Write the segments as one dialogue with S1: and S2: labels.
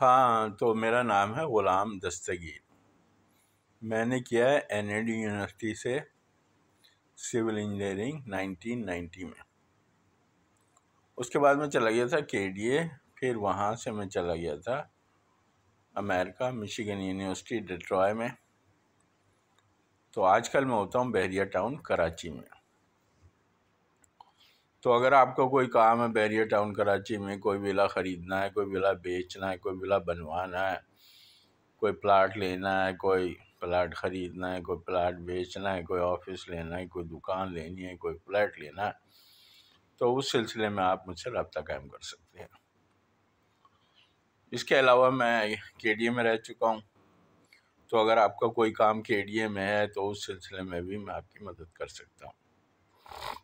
S1: हाँ तो मेरा नाम है ग़ुलाम दस्तगीर मैंने किया है एन यूनिवर्सिटी से सिविल इंजीनियरिंग 1990 में उसके बाद मैं चला गया था के फिर वहाँ से मैं चला गया था अमेरिका मिशिगन यूनिवर्सिटी डिट्रॉय में तो आजकल मैं होता हूँ बहरिया टाउन कराची में तो अगर आपका कोई काम है बैरियर टाउन कराची में कोई विला ख़रीदना है कोई विला बेचना है कोई विला बनवाना है कोई प्लाट लेना है कोई प्लाट ख़रीदना है कोई प्लाट बेचना है कोई ऑफिस लेना है कोई दुकान लेनी है कोई फ्लैट लेना है तो उस सिलसिले में आप मुझसे रबता कायम कर सकते हैं इसके अलावा मैं के डी ए में रह चुका हूँ तो अगर आपका कोई काम के डी ए में है तो उस सिलसिले में भी मैं आपकी मदद कर सकता हूँ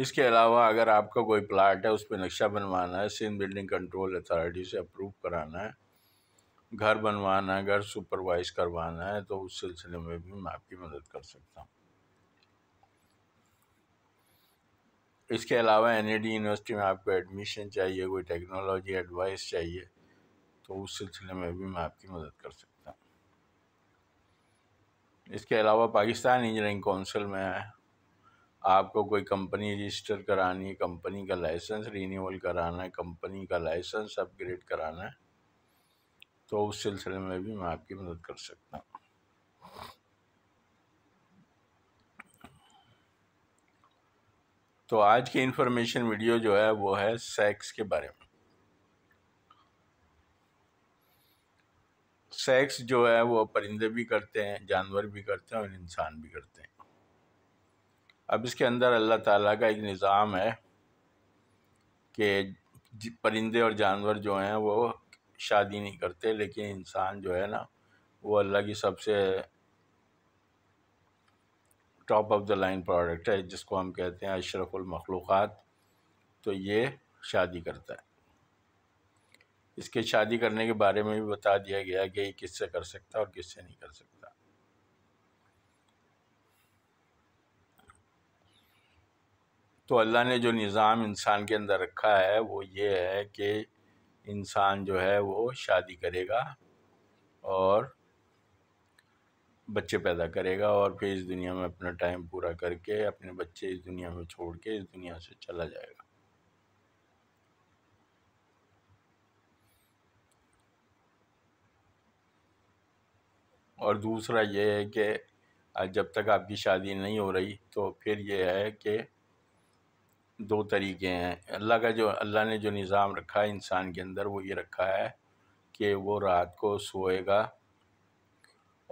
S1: इसके अलावा अगर आपका कोई प्लाट है उस पर नक्शा बनवाना है सिंध बिल्डिंग कंट्रोल अथॉरिटी से अप्रूव कराना है घर बनवाना है घर सुपरवाइज करवाना है तो उस सिलसिले में भी मैं आपकी मदद कर सकता हूँ इसके अलावा एन यूनिवर्सिटी में आपको एडमिशन चाहिए कोई टेक्नोलॉजी एडवाइस चाहिए तो उस सिलसिले में भी मैं आपकी मदद कर सकता हूँ इसके अलावा पाकिस्तान इंजीनियरिंग काउंसिल में आपको कोई कंपनी रजिस्टर करानी है कंपनी का लाइसेंस रीन्यूअल कराना है कंपनी का लाइसेंस अपग्रेड कराना है तो उस सिलसिले में भी मैं आपकी मदद कर सकता हूँ तो आज की इन्फॉर्मेशन वीडियो जो है वो है सेक्स के बारे में सेक्स जो है वो परिंदे भी करते हैं जानवर भी करते हैं और इंसान भी करते हैं अब इसके अंदर अल्लाह ताला का एक निज़ाम है कि परिंदे और जानवर जो हैं वो शादी नहीं करते लेकिन इंसान जो है ना वो अल्लाह की सबसे top of the line product है जिसको हम कहते हैं अशरफुलमखलूक़ात तो ये शादी करता है इसके शादी करने के बारे में भी बता दिया गया कि ये किससे कर सकता है और किससे नहीं कर सकता तो अल्लाह ने जो निज़ाम इंसान के अंदर रखा है वो ये है कि इंसान जो है वो शादी करेगा और बच्चे पैदा करेगा और फिर इस दुनिया में अपना टाइम पूरा करके अपने बच्चे इस दुनिया में छोड़ के इस दुनिया से चला जाएगा और दूसरा ये है कि जब तक आपकी शादी नहीं हो रही तो फिर ये है कि दो तरीके हैं अल्लाह का जो अल्लाह ने जो निज़ाम रखा है इंसान के अंदर वो ये रखा है कि वो रात को सोएगा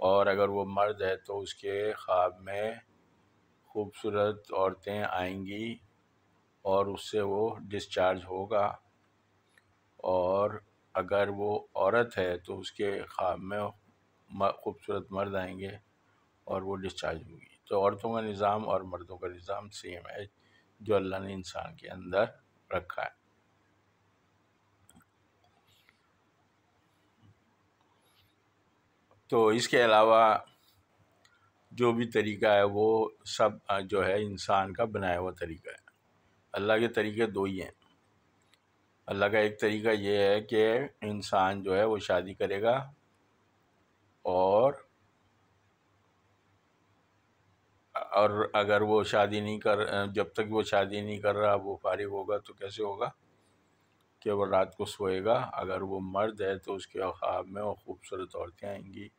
S1: और अगर वो मर्द है तो उसके ख्वाब में खूबसूरत औरतें आएंगी और उससे वो डिस्चार्ज होगा और अगर वो औरत है तो उसके ख्वाब में खूबसूरत मर्द आएंगे और वो डिस्चार्ज होगी तो औरतों का निज़ाम और मर्दों का निज़ाम सेम है जो अल्लाह ने इंसान के अंदर रखा है तो इसके अलावा जो भी तरीका है वो सब जो है इंसान का बनाया हुआ तरीका है अल्लाह के तरीके दो ही हैं अल्लाह का एक तरीका ये है कि इंसान जो है वो शादी करेगा और और अगर वो शादी नहीं कर जब तक वो शादी नहीं कर रहा वो फारिग होगा तो कैसे होगा कि वो रात को सोएगा अगर वो मर्द है तो उसके ख्वाब में वो खूबसूरत औरतें आएंगी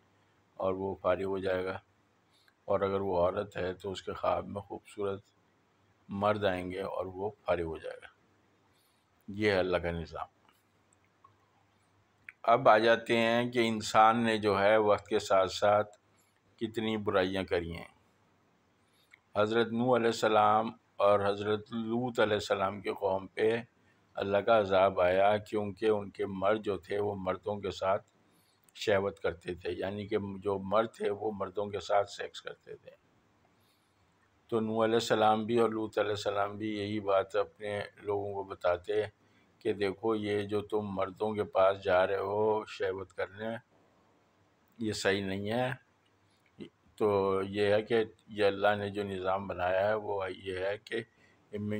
S1: और वो फारिग हो जाएगा और अगर वो औरत है तो उसके ख्वाब में खूबसूरत मर्द आएंगे और वो फारिग हो जाएगा ये है अल्लाह का निज़ाम अब आ जाते हैं कि इंसान ने जो है वक्त के साथ साथ कितनी बुराइयां करी हैं हज़रत नू सलाम और हज़रत लूत सलाम के कौम पे अल्लाह का अजाब आया क्योंकि उनके मर्द जो थे वो मर्दों के साथ शहवत करते थे यानी कि जो मर्द थे वो मर्दों के साथ सेक्स करते थे तो नू सलाम भी और लूत सलाम भी यही बात अपने लोगों को बताते कि देखो ये जो तुम मर्दों के पास जा रहे हो शहवत करने ये सही नहीं है तो ये है कि ये अल्लाह ने जो निज़ाम बनाया है वो ये है कि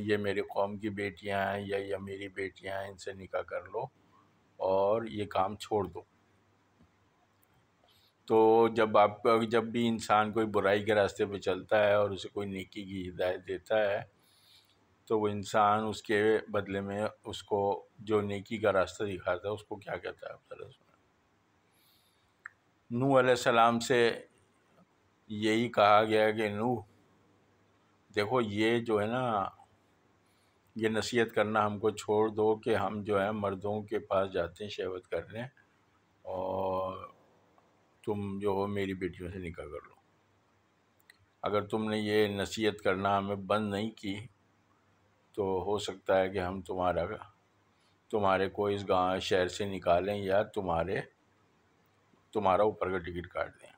S1: ये मेरी कौम की बेटियां हैं या ये मेरी बेटियां हैं इनसे निकाह कर लो और ये काम छोड़ दो तो जब आप जब भी इंसान कोई बुराई के रास्ते पर चलता है और उसे कोई नेकी की हिदायत देता है तो वो इंसान उसके बदले में उसको जो नेकी का रास्ता दिखाता है उसको क्या कहता है नू सलाम से यही कहा गया है कि नूह देखो ये जो है ना ये नसीहत करना हमको छोड़ दो कि हम जो है मर्दों के पास जाते हैं शहवत करने और तुम जो हो मेरी बेटियों से निकाह कर लो अगर तुमने ये नसीहत करना हमें बंद नहीं की तो हो सकता है कि हम तुम्हारा तुम्हारे को इस गांव शहर से निकालें या तुम्हारे तुम्हारा ऊपर का टिकट काट दें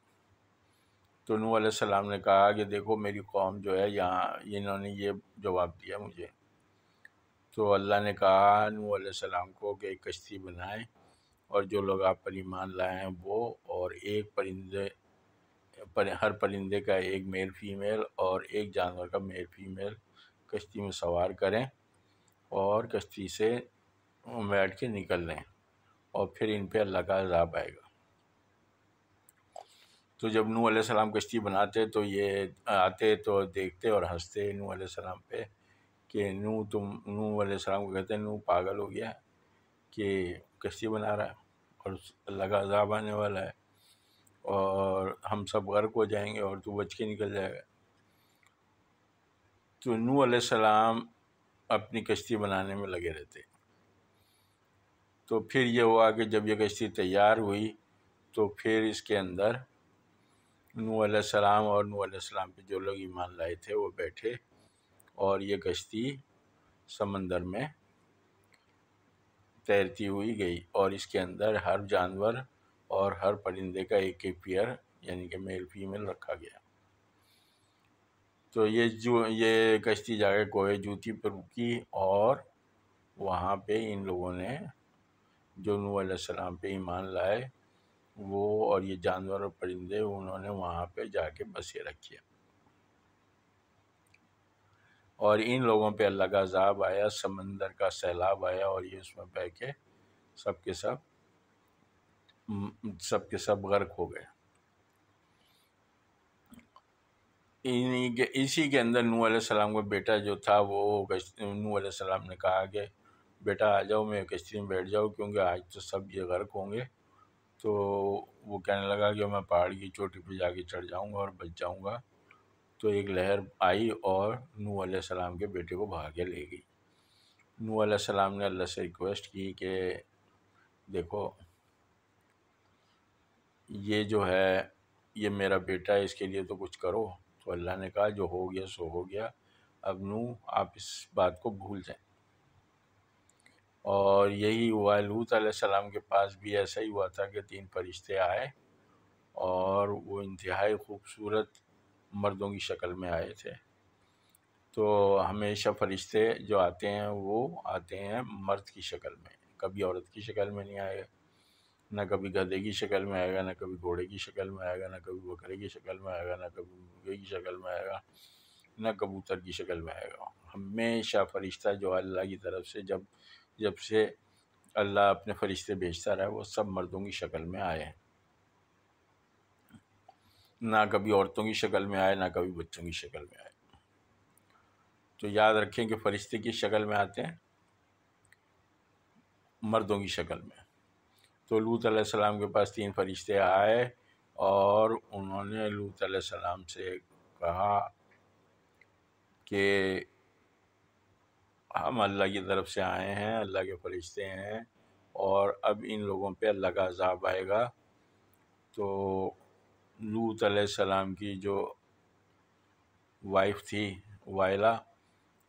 S1: तो नू सलाम ने कहा कि देखो मेरी कौम जो है यहाँ इन्होंने ये जवाब दिया मुझे तो अल्लाह ने कहा नू सलाम को कि एक कश्ती बनाएं और जो लोग आप पर ईमान लाए हैं वो और एक परिंदे पर हर परिंदे का एक मेल फीमेल और एक जानवर का मेल फीमेल कश्ती में सवार करें और कश्ती से बैठ के निकल लें और फिर इन पर अल्लाह का अजाब आएगा तो जब नू सलाम कश्ती बनाते तो ये आते तो देखते और हंसते नू सलाम पे कि नू तुम नू सलाम को कहते नू पागल हो गया कि कश्ती बना रहा है और अल्लाह अजाब आने वाला है और हम सब गर्क हो जाएंगे और तू बच के निकल जाएगा तो नू सलाम अपनी कश्ती बनाने में लगे रहते तो फिर यह हुआ कि जब यह कश्ती तैयार हुई तो फिर इसके अंदर नूसम और नू सलाम पे जो लोग ईमान लाए थे वो बैठे और ये कश्ती समंदर में तैरती हुई गई और इसके अंदर हर जानवर और हर परिंदे का एक एक पेयर यानी कि मेल फीमेल रखा गया तो ये जो ये कश्ती जाकर कोए जूती पर रुकी और वहाँ पे इन लोगों ने जो नू सलाम पे ईमान लाए वो और ये जानवर और परिंदे उन्होंने वहाँ पे जाके बसेरा किया और इन लोगों पे अल्लाह का अजाब आया समंदर का सैलाब आया और ये उसमें बह के सब के सब सब के सब गर्क हो गए इन्हीं के इसी के अंदर नू सलाम का बेटा जो था वो नू सलाम ने कहा कि बेटा आ जाओ मैं कश्ती में बैठ जाओ क्योंकि आज तो सब ये गर्क होंगे तो वो कहने लगा कि मैं पहाड़ की चोटी पे जाके चढ़ जाऊँगा और बच जाऊँगा तो एक लहर आई और नू सलाम के बेटे को भाग के ले गई नू सलाम ने अल्लाह से रिक्वेस्ट की कि देखो ये जो है ये मेरा बेटा है इसके लिए तो कुछ करो तो अल्लाह ने कहा जो हो गया सो हो गया अब नू आप इस बात को भूल जाएं और यही हुआ लूत सलाम के पास भी ऐसा ही हुआ था कि तीन फरिश्ते आए और वो इंतहाई खूबसूरत मर्दों की शक्ल में आए थे तो हमेशा फरिश्ते जो आते हैं वो आते हैं मर्द की शक्ल में कभी औरत की शक्ल में नहीं आएगा ना कभी गधे की शक्ल में आएगा ना कभी घोड़े की शक्ल में आएगा ना कभी बकरे की शक्ल में आएगा ना कभी मुर्गे की शक्ल में आएगा ना कबूतर की शक्ल में आएगा हमेशा फरिश्ता जो अल्लाह की तरफ से जब जब से अल्लाह अपने फरिश्ते भेजता रहा वो सब मर्दों की शक्ल में आए हैं ना कभी औरतों की शक्ल में आए ना कभी बच्चों की शक्ल में आए तो याद रखें कि फरिश्ते की शक्ल में आते हैं मर्दों की शक्ल में तो लूत सलाम के पास तीन फरिश्ते आए और उन्होंने लूत सलाम से कहा कि हम अल्लाह की तरफ से आए हैं अल्लाह के फरिश्ते हैं और अब इन लोगों पे अल्लाह का अजाब आएगा तो लूत सलाम की जो वाइफ थी वायला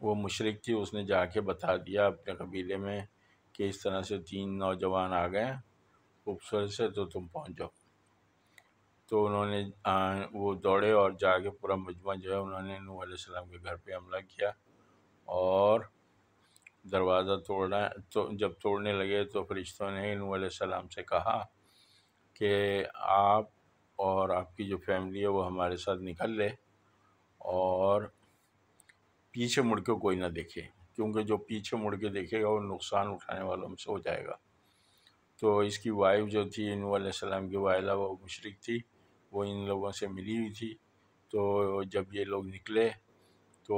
S1: वो मुशरक थी उसने जाके बता दिया अपने कबीले में कि इस तरह से तीन नौजवान आ गए खूबसूरत से तो तुम पहुँच जाओ तो उन्होंने आ, वो दौड़े और जाके पूरा मजमा जो है उन्होंने नू सलाम के घर पे हमला किया और दरवाज़ा तोड़ना तो जब तोड़ने लगे तो फरिश्तों ने नूह सलाम से कहा कि आप और आपकी जो फैमिली है वो हमारे साथ निकल ले और पीछे मुड़ के कोई ना देखे क्योंकि जो पीछे मुड़ के देखेगा वो नुकसान उठाने वालों में से हो जाएगा तो इसकी वाइफ जो थी नूह सलाम की वाइला वो मुशरक थी वो इन लोगों से मिली हुई थी तो जब ये लोग निकले तो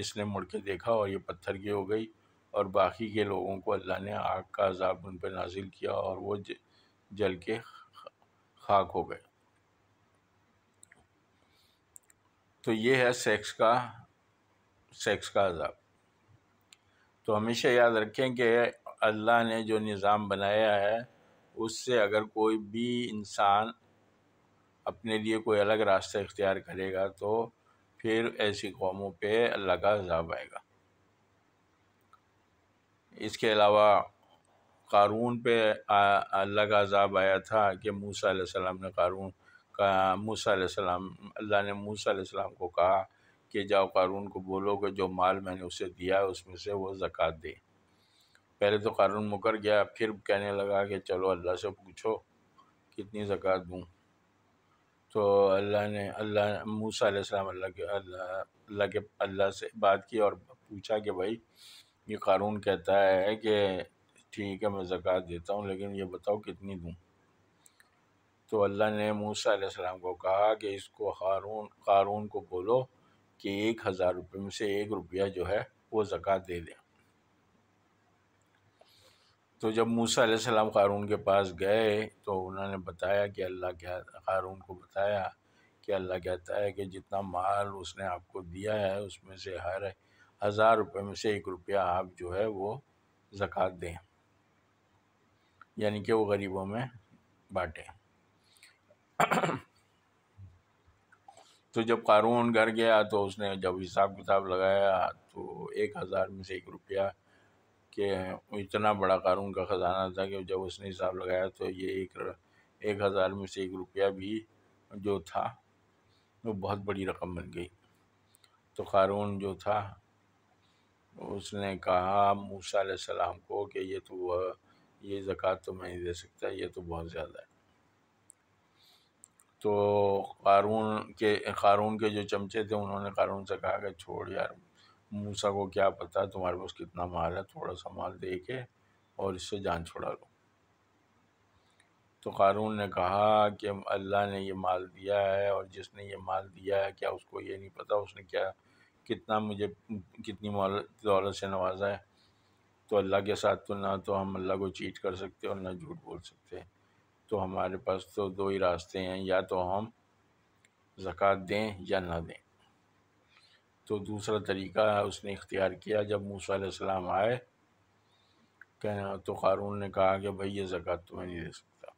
S1: इसने मुड़ के देखा और ये पत्थर की हो गई और बाकी के लोगों को अल्लाह ने आग का अजाब उन पर नाजिल किया और वो जल के खाक हो गए तो ये है सेक्स का सेक्स का अजाब तो हमेशा याद रखें कि अल्लाह ने जो निज़ाम बनाया है उससे अगर कोई भी इंसान अपने लिए कोई अलग रास्ता इख्तियार करेगा तो फिर ऐसी कौमों पे अल्लाह का अजाब आएगा इसके अलावा कारून पे अल्लाह का अजाब आया था कि मूसा सलाम ने कारून का मूसा सलाम अल्लाह ने मूसा सलाम को कहा कि जाओ कारून को बोलो कि जो माल मैंने उसे दिया है उसमें से वो ज़क़़त दे पहले तो कारून मुकर गया फिर कहने लगा कि चलो अल्लाह से पूछो कितनी ज़क़़त दूँ तो अल्लाह ने अल्लाह मूसा सलाम अल्लाह के अल्लाह अल्लाह के अल्लाह से बात की और पूछा कि भाई ये कानून कहता है कि ठीक है मैं ज़क़़त देता हूँ लेकिन ये बताओ कितनी दूँ तो अल्लाह ने मूसा सलाम को कहा कि इसको हारून कारून को बोलो कि एक हज़ार रुपये में से एक रुपया जो है वो ज़क़़त दे दें तो जब मूसा सलाम कारून के पास गए तो उन्होंने बताया कि अल्लाह क्या कारून को बताया कि अल्लाह कहता है कि जितना माल उसने आपको दिया है उसमें से हर हज़ार रुपये में से एक रुपया आप जो है वो ज़क़़त दें यानी कि वो गरीबों में बाँटें तो जब कारून घर गया तो उसने जब हिसाब किताब लगाया तो एक हज़ार में से एक रुपया के इतना बड़ा कारून का ख़जाना था कि जब उसने हिसाब लगाया तो ये एक एक हज़ार में से एक रुपया भी जो था वो बहुत बड़ी रकम बन गई तो कारून जो था उसने कहा मूसा सलाम को कि ये तो वह ये ज़क़़त तो मैं नहीं दे सकता ये तो बहुत ज़्यादा है तो कारून के कारून के जो चमचे थे उन्होंने कारून से कहा कि छोड़ यार मूसा को क्या पता तुम्हारे पास कितना माल है थोड़ा सा माल दे के और इससे जान छुड़ा लो तो कारून ने कहा कि अल्लाह ने ये माल दिया है और जिसने ये माल दिया है क्या उसको ये नहीं पता उसने क्या कितना मुझे कितनी दौलत से नवाजा है तो अल्लाह के साथ तो ना तो हम अल्लाह को चीट कर सकते और ना झूठ बोल सकते तो हमारे पास तो दो ही रास्ते हैं या तो हम ज़क़़त दें या ना दें तो दूसरा तरीका उसने इख्तियार किया जब मूसा सलाम आए कहना तो क़ारून ने कहा कि भाई ये ज़क़़त तो मैं नहीं दे सकता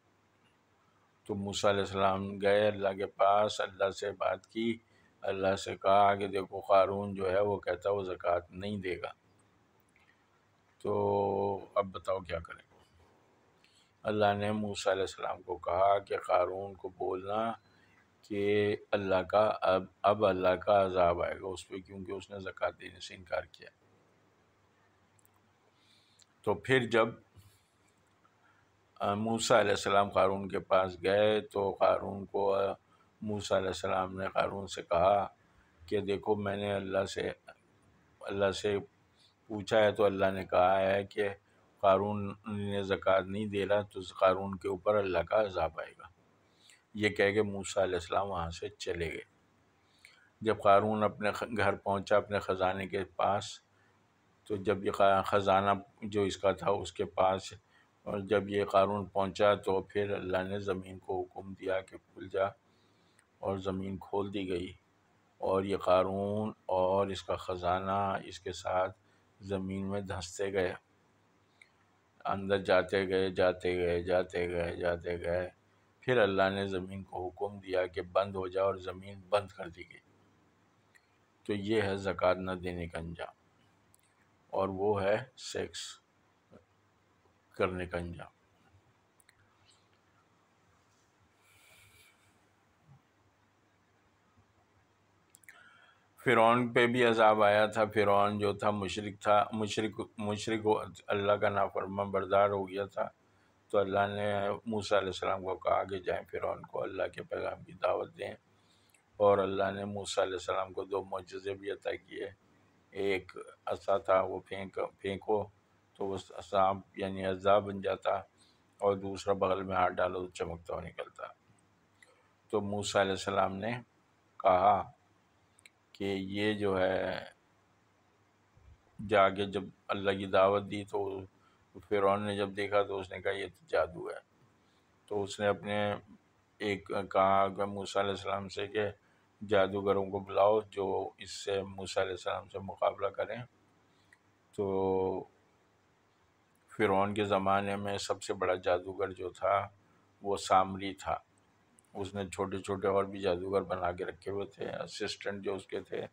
S1: तो मूसा सलाम गए अल्लाह के पास अल्लाह से बात की अल्लाह से कहा कि देखो क़ारून जो है वो कहता है वो ज़क़़त नहीं देगा तो अब बताओ क्या करें अल्लाह ने मूसा सलाम को कहा कि क़ारून को बोलना कि अल्लाह का अब अब अल्लाह का अजाब आएगा उस पर क्योंकि उसने ज़क़़त देने से इनकार किया तो फिर जब मूसा सलाम क़ारून के पास गए तो क़ारून को मूसा सलाम ने कानून से कहा कि देखो मैंने अल्लाह से अल्लाह से पूछा है तो अल्लाह ने कहा है कि कारून ने ज़क़़त नहीं दे रहा तो कारून के ऊपर अल्लाह का अजाब आएगा ये कह के मूसा सलाम वहाँ से चले गए जब कारून अपने घर पहुँचा अपने ख़जाने के पास तो जब ये ख़जाना जो इसका था उसके पास और जब ये कारून पहुँचा तो फिर अल्लाह ने ज़मीन को हुक्म दिया कि खुल जा और ज़मीन खोल दी गई और ये क़ारून और इसका ख़जाना इसके साथ ज़मीन में धंसते गए अंदर जाते गए जाते गए जाते गए जाते गए फिर अल्लाह ने ज़मीन को हुक्म दिया कि बंद हो जाए और ज़मीन बंद कर दी गई तो ये है ज़क़़त न देने का अंजाम और वो है सेक्स करने का अंजाम फ़िरौन पे भी अजाब आया था फ़िरौन जो था मुशरक था मुशरक मुशरक अल्लाह का नाफरमा बरदार हो गया था तो अल्लाह ने मूसा सलाम को कहा कि जाएं फ़िरौन को अल्लाह के पैगाम की दावत दें और अल्लाह ने मूसा सलाम को दो मुजज़े भी अता किए एक असा था वो फेंक फेंको तो वो असाब यानी अजाब बन जाता और दूसरा बगल में हाथ डालो तो चमकता हुआ निकलता तो मूसा ने कहा कि ये जो है जाके जब अल्लाह की दावत दी तो फिर ने जब देखा तो उसने कहा ये तो जादू है तो उसने अपने एक कहा मूसा सलाम से कि जादूगरों को बुलाओ जो इससे मूसा सलाम से मुकाबला करें तो फिरौन के ज़माने में सबसे बड़ा जादूगर जो था वो सामरी था उसने छोटे छोटे और भी जादूगर बना के रखे हुए थे असिस्टेंट जो उसके थे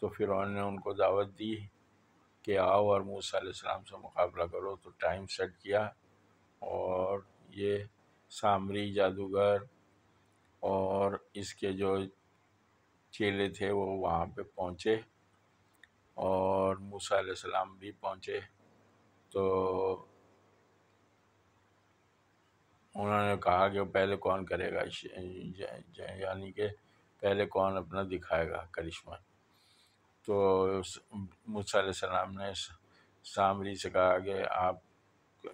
S1: तो फिर ने उनको दावत दी कि आओ और मूसा सलाम से मुकाबला करो तो टाइम सेट किया और ये सामरी जादूगर और इसके जो चेले थे वो वहाँ पे पहुँचे और मूसा सलाम भी पहुँचे तो उन्होंने कहा कि पहले कौन करेगा यानी कि पहले कौन अपना दिखाएगा करिश्मा तो मूसा सलाम ने सामरी से कहा कि आप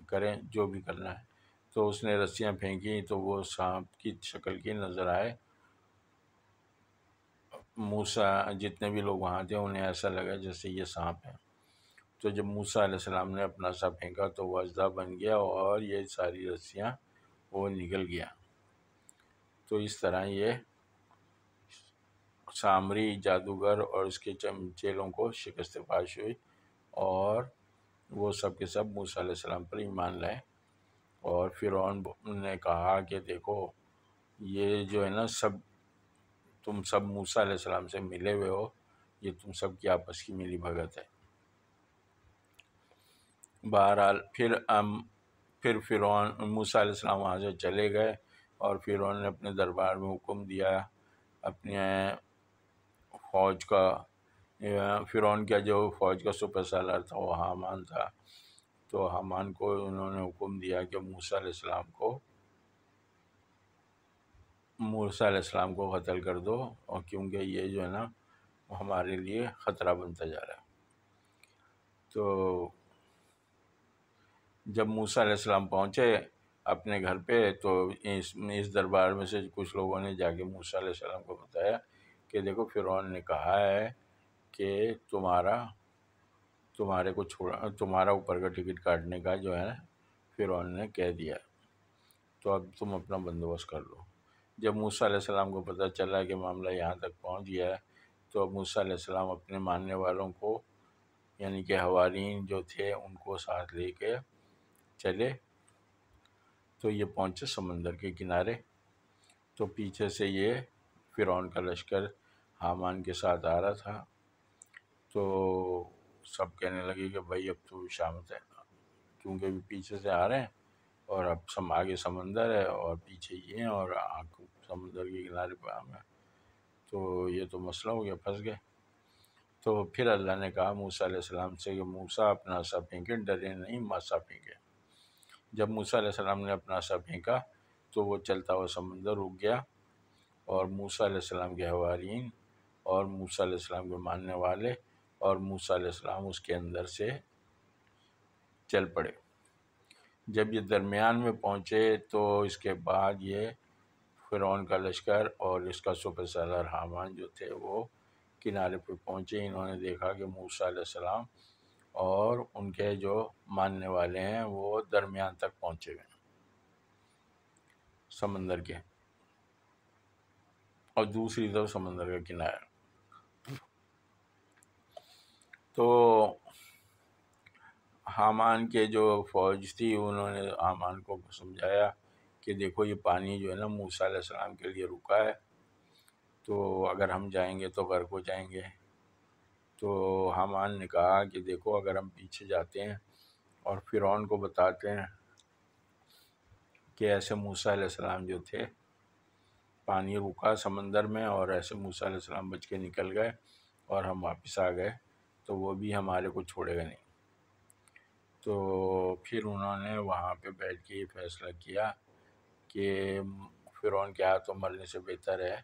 S1: करें जो भी करना है तो उसने रस्सियां फेंकी तो वो सांप की शक्ल की नज़र आए मूसा जितने भी लोग वहाँ थे उन्हें ऐसा लगा जैसे ये सांप है तो जब मूसा सलाम ने अपना सा फेंका तो वह अजदा बन गया और ये सारी रस्सियाँ वो निकल गया तो इस तरह ये सामरी जादूगर और उसके चमचेलों को शिकस्त पाश हुई और वो सब के सब मूसा सलाम पर ईमान लाए और फिर ने कहा कि देखो ये जो है ना सब तुम सब मूसा सलाम से मिले हुए हो ये तुम सब की आपस की मिली भगत है बहरहाल फिर हम फिर फ़िर मूसा वहाँ से चले गए और फिर उन्होंने अपने दरबार में हुक्म दिया अपने फ़ौज का फिर का जो फ़ौज का सुपर था वो हमान था तो हमान को उन्होंने हुक्म दिया कि मूसा को मूसा को कत्ल कर दो और क्योंकि ये जो है ना हमारे लिए ख़तरा बनता जा रहा है तो जब मूसा अलैहिस्सलाम पहुँचे अपने घर पे तो इस इस दरबार में से कुछ लोगों ने जाके मूसा अलैहिस्सलाम को बताया कि देखो फ़िरौन ने कहा है कि तुम्हारा तुम्हारे को छोड़ा तुम्हारा ऊपर का टिकट काटने का जो है फ़िरौन ने कह दिया तो अब तुम अपना बंदोबस्त कर लो जब मूसा अलैहिस्सलाम को पता चला कि मामला यहाँ तक पहुँच गया है तो अब मूसा अलैहिस्सलाम अपने मानने वालों को यानी कि हवारीन जो थे उनको साथ लेके चले तो ये पहुंचे समंदर के किनारे तो पीछे से ये फ़िरौन का लश्कर हामान के साथ आ रहा था तो सब कहने लगे कि भाई अब तो शामत है क्योंकि अभी पीछे से आ रहे हैं और अब सम आगे समंदर है और पीछे ये हैं और आँख समंदर के किनारे पर हम हैं तो ये तो मसला हो गया फंस गए तो फिर अल्लाह ने कहा मूसा सलाम से कि मूसा अपना सा फेंकें डरे नहीं मासा फेंकें जब मूसा सलाम ने अपना सा फेंका तो वो चलता हुआ समंदर रुक गया और मूसा सलाम के हवारीन और मूसा सलाम के मानने वाले और मूसा सलाम उसके अंदर से चल पड़े जब ये दरमियान में पहुँचे तो इसके बाद ये फ़िरौन का लश्कर और इसका सुपर सलार हामान जो थे वो किनारे पर पहुँचे इन्होंने देखा कि मूसा सलाम और उनके जो मानने वाले हैं वो दरमियान तक पहुँचे हुए समंदर के और दूसरी तरफ समंदर का किनारा तो हामान के जो फौज थी उन्होंने हामान को समझाया कि देखो ये पानी जो है ना मूसा सलाम के लिए रुका है तो अगर हम जाएंगे तो घर को जाएंगे तो हमान ने कहा कि देखो अगर हम पीछे जाते हैं और फ़िरौन को बताते हैं कि ऐसे मूसा सलाम जो थे पानी रुका समंदर में और ऐसे मूसा सलाम बच के निकल गए और हम वापस आ गए तो वो भी हमारे को छोड़ेगा नहीं तो फिर उन्होंने वहाँ पे बैठ के ये फैसला किया कि फ़िरौन क्या तो मरने से बेहतर है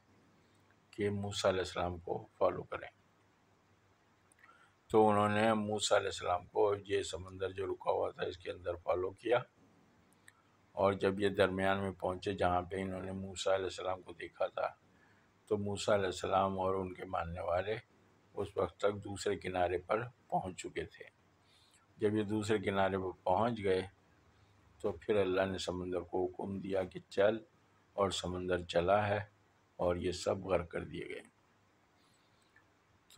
S1: कि मूसा सलाम को फॉलो करें तो उन्होंने मूसा सलाम को ये समंदर जो रुका हुआ था इसके अंदर फॉलो किया और जब ये दरमियान में पहुँचे जहाँ पे इन्होंने मूसा सलाम को देखा था तो मूसा सलाम और उनके मानने वाले उस वक्त तक दूसरे किनारे पर पहुँच चुके थे जब ये दूसरे किनारे पर पहुँच गए तो फिर अल्लाह ने समंदर को हुक्म दिया कि चल और समंदर चला है और ये सब गर कर दिए गए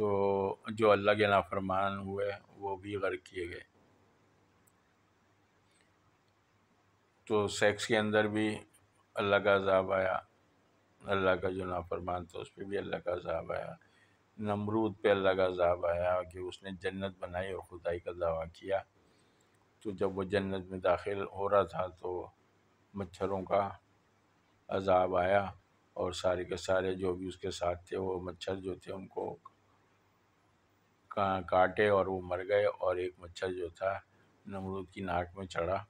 S1: तो जो अल्लाह के नाफरमान हुए वो भी गर्क किए गए तो सेक्स के अंदर भी अल्लाह का अजाब आया अल्लाह का जो नाफरमान था उस पर भी अल्लाह का अजाब आया नमरूद पे अल्लाह का अजाब आया कि उसने जन्नत बनाई और खुदाई का दावा किया तो जब वो जन्नत में दाखिल हो रहा था तो मच्छरों का अजाब आया और सारे के सारे जो भी उसके साथ थे वो मच्छर जो थे उनको काटे और वो मर गए और एक मच्छर जो था नमरूद की नाक में चढ़ा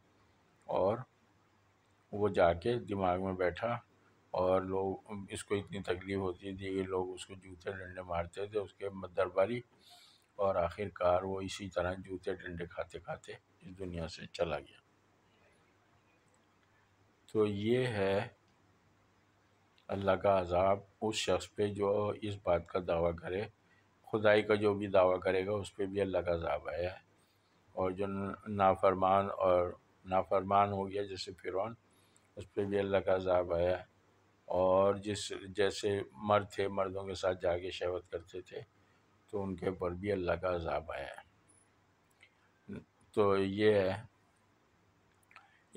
S1: और वो जाके दिमाग में बैठा और लोग इसको इतनी तकलीफ़ होती थी कि लोग उसको जूते डंडे मारते थे उसके दरबारी और आखिरकार वो इसी तरह जूते डंडे खाते खाते इस दुनिया से चला गया तो ये है अल्लाह का अजाब उस शख्स पे जो इस बात का दावा करे खुदाई का जो भी दावा करेगा उस पर भी अल्लाह का अजाब आया है और जो नाफरमान और नाफरमान हो गया जैसे फ़िरौन उस पर भी अल्लाह का अजाब आया है और जिस जैसे मर्द थे मर्दों के साथ जाके शहवत करते थे तो उनके ऊपर भी अल्लाह का अजाब आया है तो ये है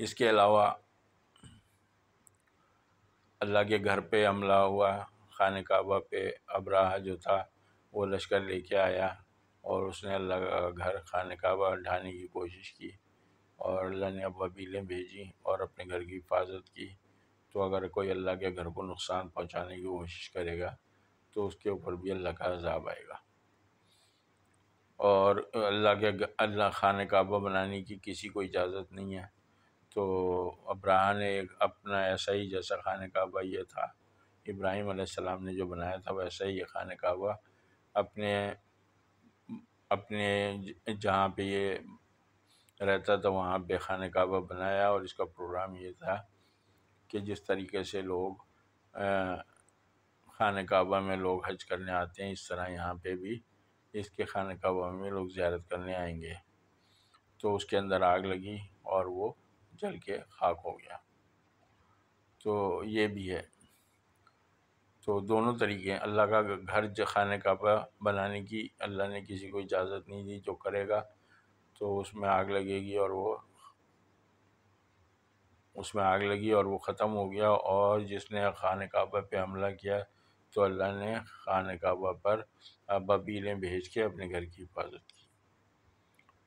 S1: इसके अलावा अल्लाह के घर पे हमला हुआ खान काबा पे अब्राह जो था वो लश्कर लेके आया और उसने घर खान काबा ढाने की कोशिश की और अल्लाह ने अब वबीलें भेजी और अपने घर की हिफाजत की तो अगर कोई अल्लाह के घर को नुकसान पहुंचाने की कोशिश करेगा तो उसके ऊपर भी अल्लाह का अजाब आएगा और अल्लाह के अल्लाह खान काबा बनाने की किसी को इजाज़त नहीं है तो अब्राह ने एक अपना ऐसा ही जैसा खान काबा ये था इब्राहिम सलाम ने जो बनाया था वैसा ही ये खान काबा अपने अपने जहाँ पे ये रहता था वहाँ पे खान काबा बनाया और इसका प्रोग्राम ये था कि जिस तरीके से लोग खान काबा में लोग हज करने आते हैं इस तरह यहाँ पे भी इसके खान काबा में लोग ज्यारत करने आएंगे तो उसके अंदर आग लगी और वो जल के खाक हो गया तो ये भी है तो दोनों तरीक़े हैं अल्लाह का घर ज ख़ाने का बनाने की अल्लाह ने किसी को इजाज़त नहीं दी जो करेगा तो उसमें आग लगेगी और वो उसमें आग लगी और वो ख़त्म हो गया और जिसने ख़ान काबा पे हमला किया तो अल्लाह ने ख़ान काबा पर बबीलें भेज के अपने घर की हिफाजत की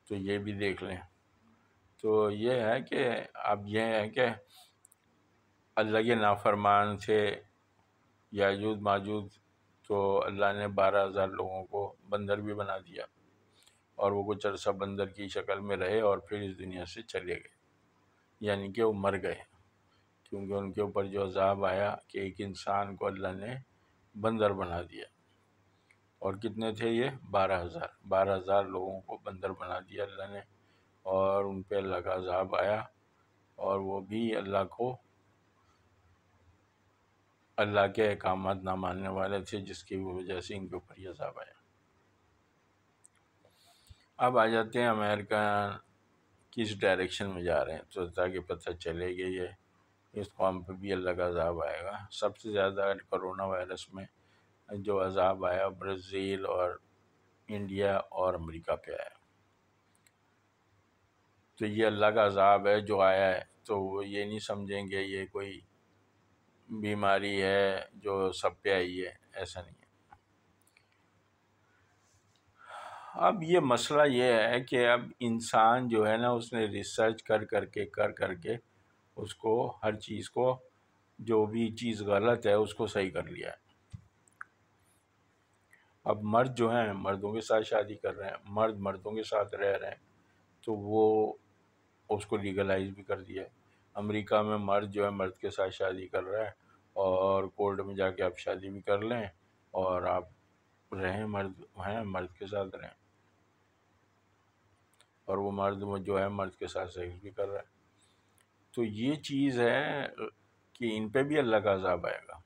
S1: तो ये भी देख लें तो ये है कि अब यह है कि अल्लाह के नाफरमान से याजूद माजूद तो अल्लाह ने बारह हज़ार लोगों को बंदर भी बना दिया और वो कुछ अरसा बंदर की शक्ल में रहे और फिर इस दुनिया से चले गए यानी कि वो मर गए क्योंकि उनके ऊपर जो अजाब आया कि एक इंसान को अल्लाह ने बंदर बना दिया और कितने थे ये बारह हज़ार बारह हज़ार लोगों को बंदर बना दिया अल्लाह ने और उन पर अल्लाह का अजाब आया और वो भी अल्लाह को अल्लाह के अहकाम ना मानने वाले थे जिसकी वजह से इनके ऊपर यह साहब आया अब आ जाते हैं अमेरिका किस डायरेक्शन में जा रहे हैं तो ताकि पता चले कि ये इस कौम पर भी अल्लाह का अजाब आएगा सबसे ज़्यादा करोना वायरस में जो अजाब आया ब्राज़ील और इंडिया और अमेरिका पे आया तो ये अल्लाह का अजाब है जो आया है तो वो ये नहीं समझेंगे ये कोई बीमारी है जो सब पे आई है ऐसा नहीं है अब ये मसला ये है कि अब इंसान जो है ना उसने रिसर्च कर कर के कर कर के उसको हर चीज़ को जो भी चीज़ गलत है उसको सही कर लिया है अब मर्द जो हैं मर्दों के साथ शादी कर रहे हैं मर्द मर्दों के साथ रह रहे हैं तो वो उसको लीगलाइज भी कर दिया है अमेरिका में मर्द जो है मर्द के साथ शादी कर रहा है और कोर्ट में जाके आप शादी भी कर लें और आप रहें मर्द हैं मर्द के साथ रहें और वो मर्द जो है मर्द के साथ सेक्स भी कर रहा है तो ये चीज़ है कि इन पे भी अल्लाह का अजाब आएगा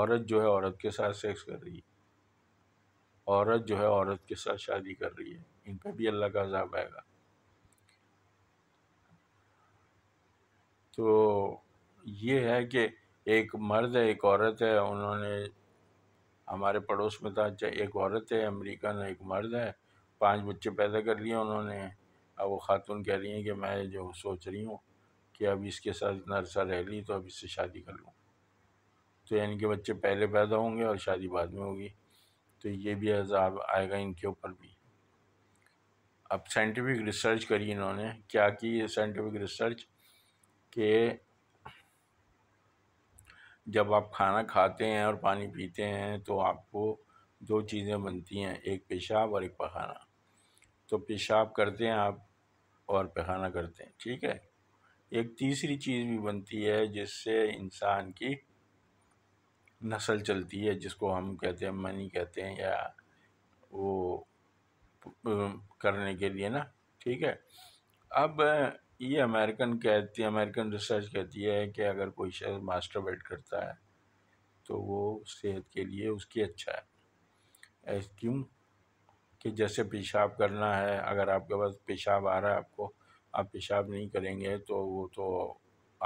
S1: औरत जो है औरत के साथ सेक्स कर रही है औरत जो है औरत के साथ शादी कर रही है इन पे भी अल्लाह का अजाब आएगा तो ये है कि एक मर्द है एक औरत है उन्होंने हमारे पड़ोस में था अच्छा, एक औरत है अमेरिकन एक मर्द है पांच बच्चे पैदा कर लिए उन्होंने अब वो खातून कह रही हैं कि मैं जो सोच रही हूँ कि अब इसके साथ इतना अरसा रह ली तो अब इससे शादी कर लूँ तो यानी कि बच्चे पहले पैदा होंगे और शादी बाद में होगी तो ये भी अजाब आएगा इनके ऊपर भी अब साइंटिफिक रिसर्च करी इन्होंने क्या की ये साइंटिफिक रिसर्च कि जब आप खाना खाते हैं और पानी पीते हैं तो आपको दो चीज़ें बनती हैं एक पेशाब और एक पखाना तो पेशाब करते हैं आप और पखाना करते हैं ठीक है एक तीसरी चीज़ भी बनती है जिससे इंसान की नस्ल चलती है जिसको हम कहते हैं मनी कहते हैं या वो करने के लिए ना ठीक है अब ये अमेरिकन कहती है अमेरिकन रिसर्च कहती है कि अगर कोई शख्स मास्टरबेट करता है तो वो सेहत के लिए उसकी अच्छा है ऐसा क्यों कि जैसे पेशाब करना है अगर आपके पास पेशाब आ रहा है आपको आप पेशाब नहीं करेंगे तो वो तो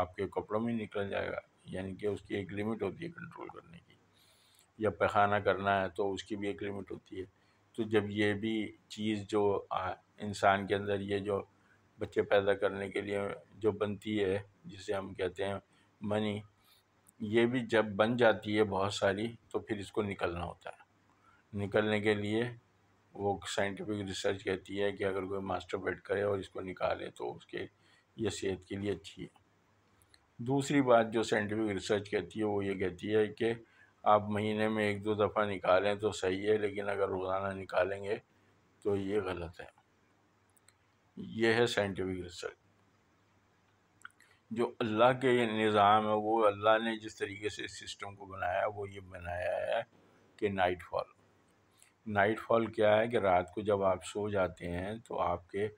S1: आपके कपड़ों में निकल जाएगा यानी कि उसकी एक लिमिट होती है कंट्रोल करने की या पैखाना करना है तो उसकी भी एक लिमिट होती है तो जब ये भी चीज़ जो इंसान के अंदर ये जो बच्चे पैदा करने के लिए जो बनती है जिसे हम कहते हैं मनी ये भी जब बन जाती है बहुत सारी तो फिर इसको निकलना होता है निकलने के लिए वो साइंटिफिक रिसर्च कहती है कि अगर कोई मास्टर बेड करे और इसको निकाले तो उसके ये सेहत के लिए अच्छी है दूसरी बात जो साइंटिफिक रिसर्च कहती है वो ये कहती है कि आप महीने में एक दो दफ़ा निकालें तो सही है लेकिन अगर रोज़ाना निकालेंगे तो ये गलत है ये है साइंटिफिक रिसर्च जो अल्लाह के निज़ाम है वो अल्लाह ने जिस तरीके से इस सिस्टम को बनाया वो ये बनाया है कि नाइट फॉल नाइट फॉल क्या है कि रात को जब आप सो जाते हैं तो आपके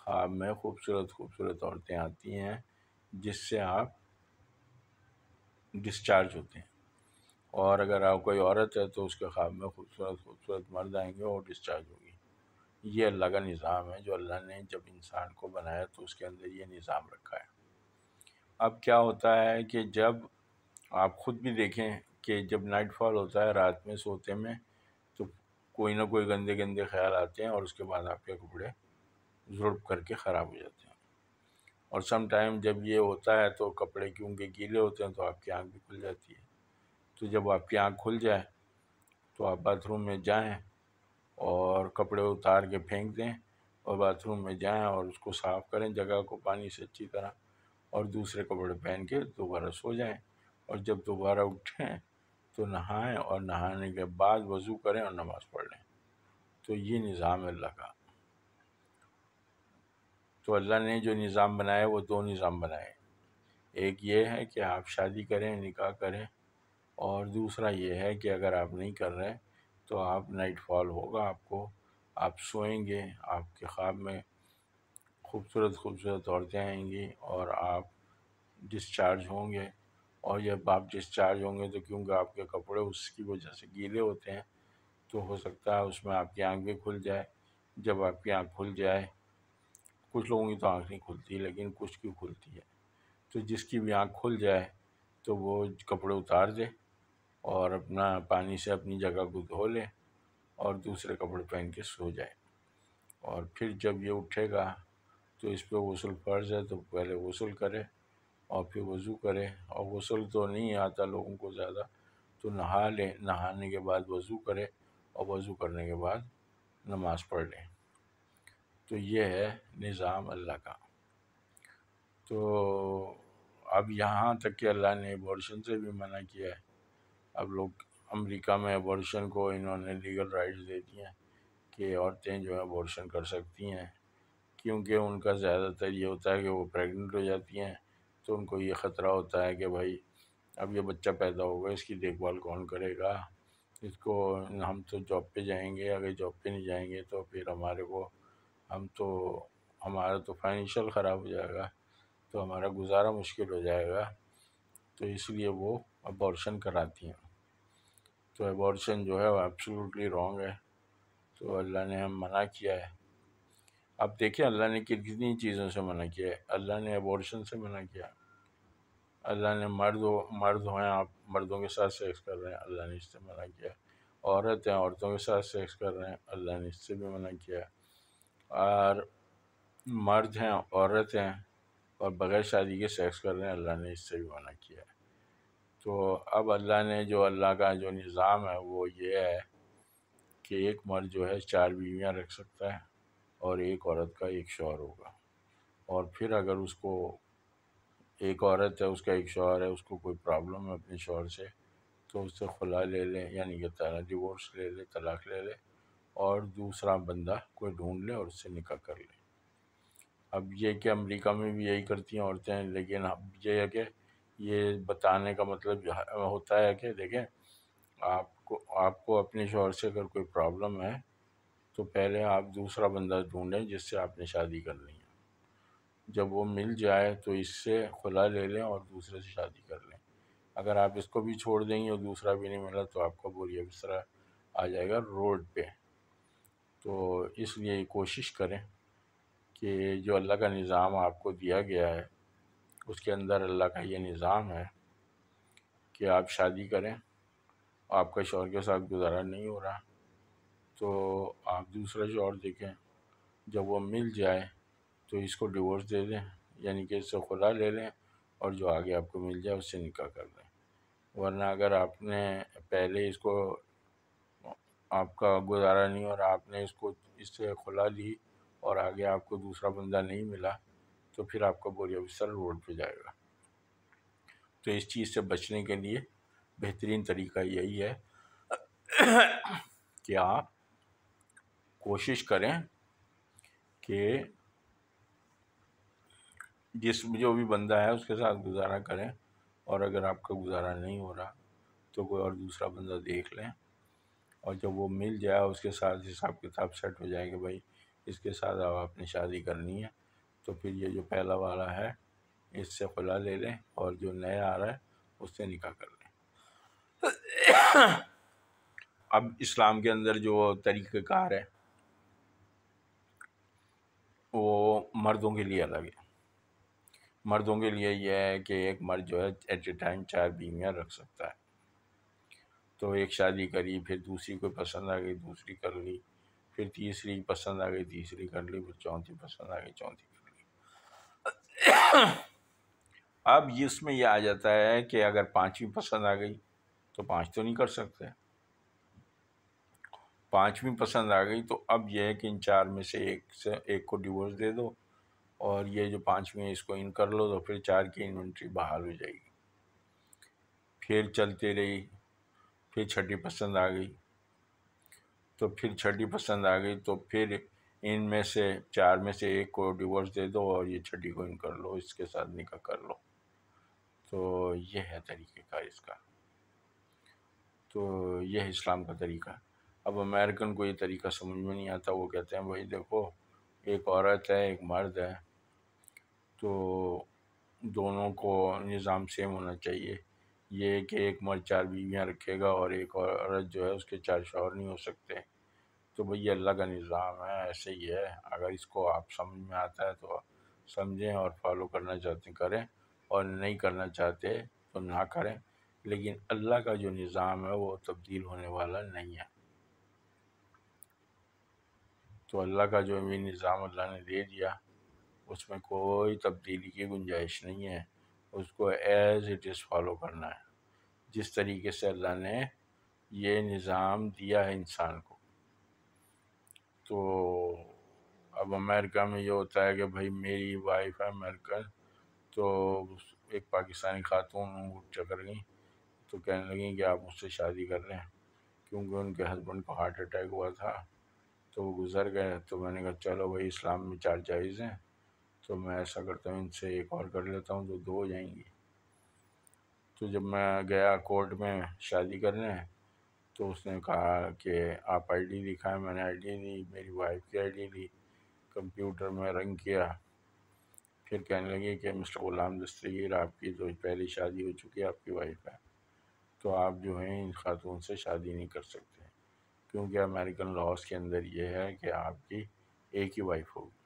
S1: ख्वाब में खूबसूरत खूबसूरत औरतें आती हैं जिससे आप डिस्चार्ज होते हैं और अगर आप कोई औरत है तो उसके ख्वाब में खूबसूरत खूबसूरत मर्द आएंगे और डिस्चार्ज होगी ये अल्लाह का निज़ाम है जो अल्लाह ने जब इंसान को बनाया तो उसके अंदर ये निज़ाम रखा है अब क्या होता है कि जब आप ख़ुद भी देखें कि जब नाइट फॉल होता है रात में सोते में तो कोई ना कोई गंदे गंदे ख्याल आते हैं और उसके बाद आपके कपड़े जुड़प करके ख़राब हो जाते हैं और सम टाइम जब ये होता है तो कपड़े क्योंकि गीले होते हैं तो आपकी आँख भी खुल जाती है तो जब आपकी आँख खुल जाए तो आप बाथरूम में जाएँ और कपड़े उतार के फेंक दें और बाथरूम में जाएं और उसको साफ़ करें जगह को पानी से अच्छी तरह और दूसरे कपड़े पहन के दोबारा सो जाएं और जब दोबारा उठें तो नहाएं और नहाने के बाद वज़ू करें और नमाज़ पढ़ लें तो ये निज़ाम है अल्लाह का तो अल्लाह ने जो निज़ाम बनाया वो दो निज़ाम बनाए एक ये है कि आप शादी करें निकाह करें और दूसरा ये है कि अगर आप नहीं कर रहे तो आप नाइट फॉल होगा आपको आप सोएंगे आपके ख्वाब में खूबसूरत खूबसूरत औरतें आएंगी और आप डिस्चार्ज होंगे और जब आप डिस्चार्ज होंगे तो क्योंकि आपके कपड़े उसकी वजह से गीले होते हैं तो हो सकता है उसमें आपकी आँख भी खुल जाए जब आपकी आँख खुल जाए कुछ लोगों की तो आँख नहीं खुलती लेकिन कुछ की खुलती है तो जिसकी भी आँख खुल जाए तो वो कपड़े उतार दे और अपना पानी से अपनी जगह को धो लें और दूसरे कपड़े पहन के सो जाए और फिर जब ये उठेगा तो इस पर गसल फ़र्ज है तो पहले गसल करे और फिर वज़ू करे और गसल तो नहीं आता लोगों को ज़्यादा तो नहा लें नहाने के बाद वज़ू करे और वज़ू करने के बाद नमाज़ पढ़ लें तो ये है निज़ाम अल्लाह का तो अब यहाँ तक कि अल्लाह ने एबॉर्शन से भी मना किया है अब लोग अमेरिका में अबॉर्शन को इन्होंने लीगल राइट्स दे दिए हैं कि औरतें जो है अबॉर्शन कर सकती हैं क्योंकि उनका ज़्यादातर ये होता है कि वो प्रेग्नेंट हो जाती हैं तो उनको ये ख़तरा होता है कि भाई अब ये बच्चा पैदा होगा इसकी देखभाल कौन करेगा इसको हम तो जॉब पे जाएंगे अगर जॉब पे नहीं जाएंगे तो फिर हमारे को हम तो हमारा तो फाइनेंशियल ख़राब हो जाएगा तो हमारा गुजारा मुश्किल हो जाएगा तो इसलिए वो अबॉर्शन कराती हैं तो एबॉर्शन जो है वो एब्सोल्युटली रॉन्ग है तो अल्लाह ने हम मना किया है आप देखें अल्लाह ने कितनी चीज़ों से मना किया है अल्लाह ने एबॉर्शन से मना किया अल्लाह ने मर्द हो मर्द हों आप मर्दों के साथ सेक्स कर रहे हैं अल्लाह ने इससे मना किया औरत हैं औरतों के साथ सेक्स कर रहे हैं अल्लाह ने इससे भी मना किया और मर्द हैं औरत हैं और बगैर शादी के सेक्स कर रहे हैं अल्लाह ने इससे भी मना किया है तो अब अल्लाह ने जो अल्लाह का जो निज़ाम है वो ये है कि एक मर्द जो है चार बीवियाँ रख सकता है और एक औरत का एक शौहर होगा और फिर अगर उसको एक औरत है उसका एक शौहर है उसको कोई प्रॉब्लम है अपने शौहर से तो उससे खुला ले लें यानी कि तारा डिवोर्स ले ले तलाक ले ले और दूसरा बंदा कोई ढूंढ ले और उससे निकाह कर ले अब ये कि अमेरिका में भी यही करती हैं औरतें लेकिन अब यह है कि ये बताने का मतलब होता है कि देखें आपको आपको अपने शोहर से अगर कोई प्रॉब्लम है तो पहले आप दूसरा बंदा ढूंढें जिससे आपने शादी करनी है जब वो मिल जाए तो इससे खुला ले लें और दूसरे से शादी कर लें अगर आप इसको भी छोड़ देंगे और दूसरा भी नहीं मिला तो आपका बोरिया बिस्तरा आ जाएगा रोड पे तो इसलिए कोशिश करें कि जो अल्लाह का निज़ाम आपको दिया गया है उसके अंदर अल्लाह का ये निज़ाम है कि आप शादी करें आपका शोर के साथ गुजारा नहीं हो रहा तो आप दूसरा शोर देखें जब वो मिल जाए तो इसको डिवोर्स दे दें यानी कि इससे खुदा ले लें और जो आगे आपको मिल जाए उससे निकाह कर दें वरना अगर आपने पहले इसको आपका गुजारा नहीं और आपने इसको इससे खुला ली और आगे आपको दूसरा बंदा नहीं मिला तो फिर आपका बोरिया विसर रोड पे जाएगा तो इस चीज़ से बचने के लिए बेहतरीन तरीका यही है कि आप कोशिश करें कि जिस जो भी बंदा है उसके साथ गुजारा करें और अगर आपका गुजारा नहीं हो रहा तो कोई और दूसरा बंदा देख लें और जब वो मिल जाए उसके साथ हिसाब किताब सेट हो जाए कि भाई इसके साथ अब आपने शादी करनी है तो फिर ये जो पहला वाला है इससे खुला ले लें और जो नया आ रहा है उससे निकाह कर लें अब इस्लाम के अंदर जो तरीक़ार है वो मर्दों के लिए अलग है मर्दों के लिए यह है कि एक मर्द जो है एट ए टाइम चार बीवियाँ रख सकता है तो एक शादी करी फिर दूसरी को पसंद आ गई दूसरी कर ली फिर तीसरी पसंद आ गई तीसरी कर ली फिर चौथी पसंद आ गई चौथी अब इसमें यह आ जाता है कि अगर पाँचवीं पसंद आ गई तो पाँच तो नहीं कर सकते पाँचवीं पसंद आ गई तो अब यह है कि इन चार में से एक से एक को डिवोर्स दे दो और ये जो पाँचवीं है इसको इन कर लो तो फिर चार की इन्वेंट्री बाहर हो जाएगी फिर चलती रही फिर छठी पसंद आ गई तो फिर छठी पसंद आ गई तो फिर इन में से चार में से एक को डिवोर्स दे दो और ये छठी को इन कर लो इसके साथ निकाह कर लो तो ये है का इसका तो यह इस्लाम का तरीका अब अमेरिकन को ये तरीका समझ में नहीं आता वो कहते हैं भाई देखो एक औरत है एक मर्द है तो दोनों को निज़ाम सेम होना चाहिए ये कि एक मर्द चार बीवियाँ रखेगा और एक औरत जो है उसके चार शौहर नहीं हो सकते तो भैया अल्लाह का निज़ाम है ऐसे ही है अगर इसको आप समझ में आता है तो समझें और फॉलो करना चाहते करें और नहीं करना चाहते तो ना करें लेकिन अल्लाह का जो निज़ाम है वो तब्दील होने वाला नहीं है तो अल्लाह का जो भी निज़ाम अल्लाह ने दे दिया उसमें कोई तब्दीली की गुंजाइश नहीं है उसको एज़ इट इज़ फॉलो करना है जिस तरीके से अल्लाह ने ये निज़ाम दिया है इंसान को तो अब अमेरिका में ये होता है कि भाई मेरी वाइफ है अमेरिकन तो एक पाकिस्तानी खातून उनको चकर गई तो कहने लगी कि आप मुझसे शादी कर रहे हैं क्योंकि उनके हस्बैंड को हार्ट अटैक हुआ था तो वो गुजर गए तो मैंने कहा चलो भाई इस्लाम में चार जायज़ हैं तो मैं ऐसा करता हूँ इनसे एक और कर लेता हूँ तो दो हो जाएंगी तो जब मैं गया कोर्ट में शादी करने तो उसने कहा कि आप आईडी दिखाएं मैंने आईडी दी मेरी वाइफ की आईडी दी कंप्यूटर में रंग किया फिर कहने लगे कि मिस्टर ग़ुलाम दस्तगीर आपकी तो पहली शादी हो चुकी है आपकी वाइफ है तो आप जो हैं इन खातून से शादी नहीं कर सकते क्योंकि अमेरिकन लॉस के अंदर ये है कि आपकी एक ही वाइफ होगी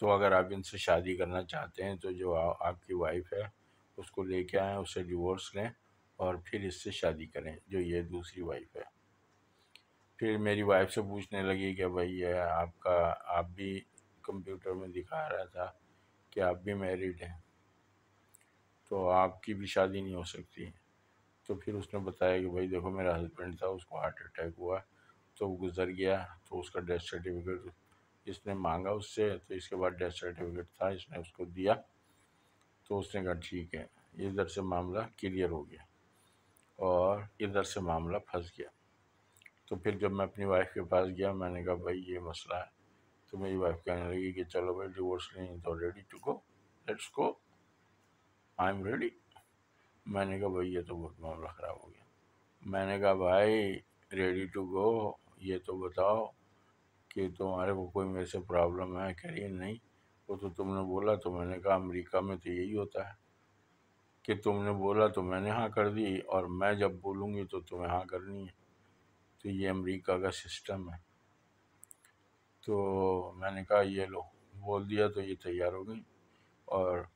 S1: तो अगर आप इनसे शादी करना चाहते हैं तो जो आ, आपकी वाइफ है उसको लेके आएँ उससे डिवोर्स लें और फिर इससे शादी करें जो ये दूसरी वाइफ है फिर मेरी वाइफ से पूछने लगी कि भाई ये आपका आप भी कंप्यूटर में दिखा रहा था कि आप भी मैरिड हैं तो आपकी भी शादी नहीं हो सकती तो फिर उसने बताया कि भाई देखो मेरा हस्बैंड था उसको हार्ट अटैक हुआ तो वो गुजर गया तो उसका डेथ सर्टिफिकेट इसने मांगा उससे तो इसके बाद डेथ सर्टिफिकेट था इसने उसको दिया तो उसने कहा ठीक है इधर से मामला क्लियर हो गया और इधर से मामला फंस गया तो फिर जब मैं अपनी वाइफ के पास गया मैंने कहा भाई ये मसला है तो मेरी वाइफ कहने लगी कि चलो भाई डिवोर्स नहीं तो ready to go let's go I am ready मैंने कहा भाई ये तो बहुत मामला ख़राब हो गया मैंने कहा भाई रेडी टू गो ये तो बताओ कि तुम्हारे को कोई मेरे से प्रॉब्लम है करिए नहीं वो तो तुमने बोला तो मैंने कहा अमेरिका में तो यही होता है कि तुमने बोला तो मैंने हाँ कर दी और मैं जब बोलूँगी तो तुम्हें हाँ करनी है तो ये अमेरिका का सिस्टम है तो मैंने कहा ये लो बोल दिया तो ये तैयार हो गई और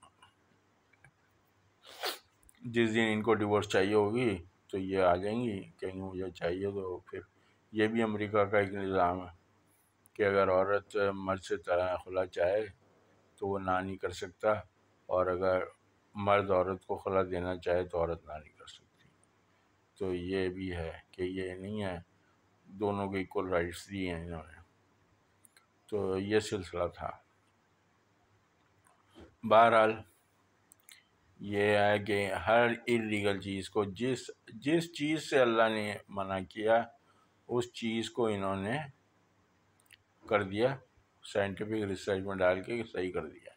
S1: जिस दिन इनको डिवोर्स चाहिए होगी तो ये आ जाएंगी कहीं मुझे चाहिए तो फिर ये भी अमेरिका का एक निज़ाम है कि अगर औरत मर्द से तरह खुला चाहे तो वो ना नहीं कर सकता और अगर मर्द औरत को खला देना चाहे तो औरत ना नहीं कर सकती तो ये भी है कि ये नहीं है दोनों को इक्वल राइट्स दिए हैं इन्होंने तो ये सिलसिला था बहरहाल ये है कि हर इलीगल चीज़ को जिस जिस चीज़ से अल्लाह ने मना किया उस चीज़ को इन्होंने कर दिया साइंटिफिक रिसर्च में डाल के सही कर दिया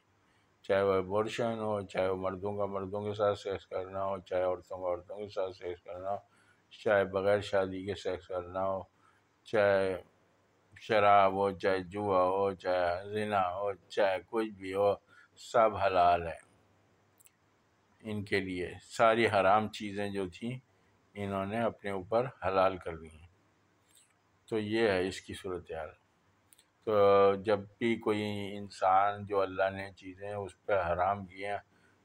S1: चाहे वह बोर्शन हो चाहे वो मर्दों का मर्दों के साथ सेक्स करना हो चाहे औरतों का औरतों के साथ सेक्स करना हो चाहे बगैर शादी के सेक्स करना हो चाहे शराब हो चाहे जुआ हो चाहे जिना हो चाहे कुछ भी हो सब हलाल है इनके लिए सारी हराम चीज़ें जो थी इन्होंने अपने ऊपर हलाल कर ली हैं तो ये है इसकी सूरत हाल तो जब भी कोई इंसान जो अल्लाह ने चीज़ें उस पर हराम की हैं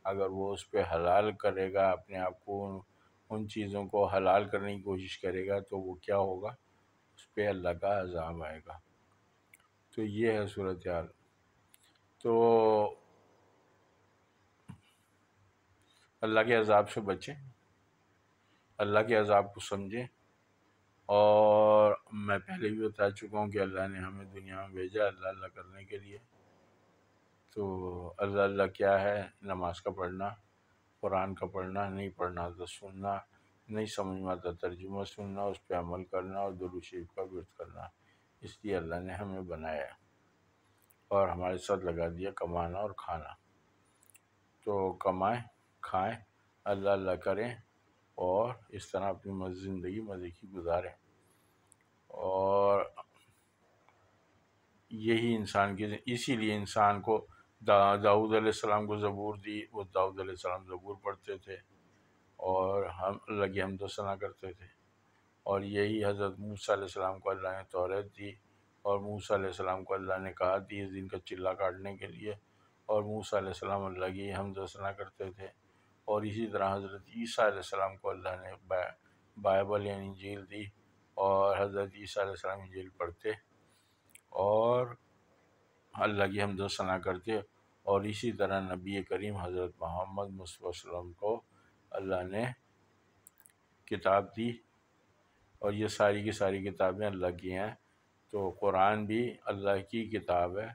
S1: अगर वो उस पर हलाल करेगा अपने आप को उन चीज़ों को हलाल करने की कोशिश करेगा तो वो क्या होगा उस पर अल्लाह का अजाम आएगा तो ये है सूरत हाल तो अल्लाह के अजाब से बचें अल्लाह के अजाब को समझें और मैं पहले भी बता चुका हूँ कि अल्लाह ने हमें दुनिया में भेजा अल्लाह अल्लाह करने के लिए तो अल्लाह अल्लाह क्या है नमाज का पढ़ना कुरान का पढ़ना नहीं पढ़ना तो सुनना नहीं समझ में आता तर्जुमा सुनना उस पर अमल करना और दुरू का विरत करना इसलिए अल्लाह ने हमें बनाया और हमारे साथ लगा दिया कमाना और खाना तो कमाएं खाएं अल्लाह अल्लाह करें और इस तरह अपनी ज़िंदगी मज़े की गुजारें और यही इंसान के इसीलिए इंसान को दा, दाऊद सलाम को ज़बूर दी वो दाऊद सलाम ज़बूर पढ़ते थे और हम लगे हम तो सना करते थे और यही हज़रत मूसा सलाम को अल्लाह ने तौरत दी और मूसा सलाम को अल्लाह ने कहा दी इस दिन का चिल्ला काटने के लिए और मूसा सलाम अल्लाह की हम दसना करते थे और इसी तरह हज़रत ईसा को अल्लाह ने बाइबल यानी इंजील दी और हज़रत ईसा आसमाम इंजील पढ़ते और अल्लाह की हमद सना करते और इसी तरह नबी करीम हज़रत मोहम्मद मुस्तफ़लम को अल्लाह ने किताब दी और ये सारी की सारी किताबें अल्लाह की हैं तो कुरान भी अल्लाह की किताब है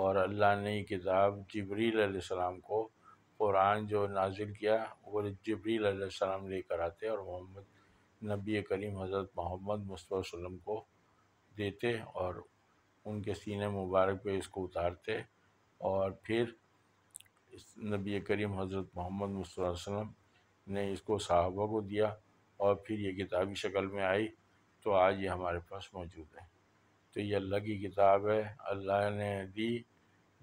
S1: और अल्लाह ने किताब जबरील को कुरान जो नाजिल किया वो जबरीसम लेकर आते और मोहम्मद नबी करीम हज़रत मोहम्मद मुस्तफ़ा को देते और उनके सीने मुबारक पे इसको उतारते और फिर नबी करीम हज़रत मोहम्मद मुस्तफ़ा ने इसको साहबा को दिया और फिर ये किताबी शक्ल में आई तो आज ये हमारे पास मौजूद है तो ये अल्लाह की किताब है अल्लाह ने दी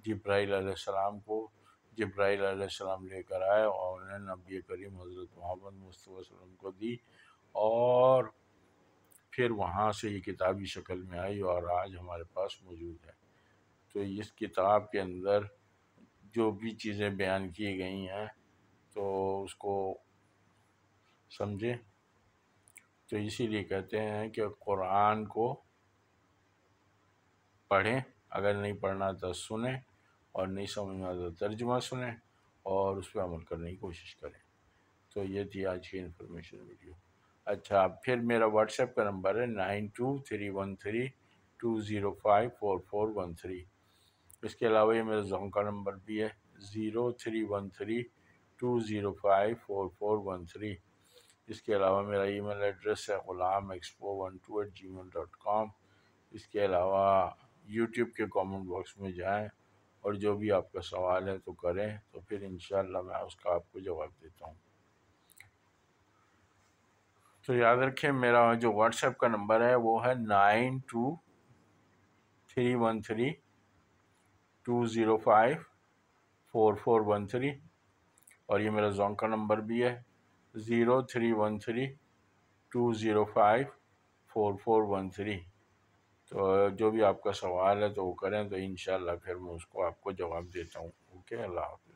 S1: जब्राईसम को आसमाम लेकर आए और उन्होंने नबी करीम हज़रत मोहम्मद मुस्तफ़ा को दी और फिर वहाँ से ये किताबी शक्ल में आई और आज हमारे पास मौजूद है तो इस किताब के अंदर जो भी चीज़ें बयान की गई हैं तो उसको समझे तो इसीलिए कहते हैं कि कुरान को पढ़ें अगर नहीं पढ़ना तो सुने और नहीं समझ में आता तर्जमा सुने और उस पर अमल करने की कोशिश करें तो ये थी आज की इन्फॉर्मेशन वीडियो अच्छा फिर मेरा व्हाट्सएप का नंबर है nine two three one three two zero five four four one three इसके अलावा ये मेरा जोंग का नंबर भी है zero three one three two zero five four four one three इसके अलावा मेरा ईमेल एड्रेस है Ghulam expo one two eight Gmail dot com इसके अलावा यूट्यूब के कमेंट बॉक्स में जाएं और जो भी आपका सवाल है तो करें तो फिर इन मैं उसका आपको जवाब देता हूँ तो याद रखें मेरा जो व्हाट्सएप का नंबर है वो है nine two three one three two zero five four four one three और ये मेरा जोंग का नंबर भी है zero three one three two zero five four four one three तो जो भी आपका सवाल है तो वो करें तो इन फिर मैं उसको आपको जवाब देता हूँ ओके अल्लाह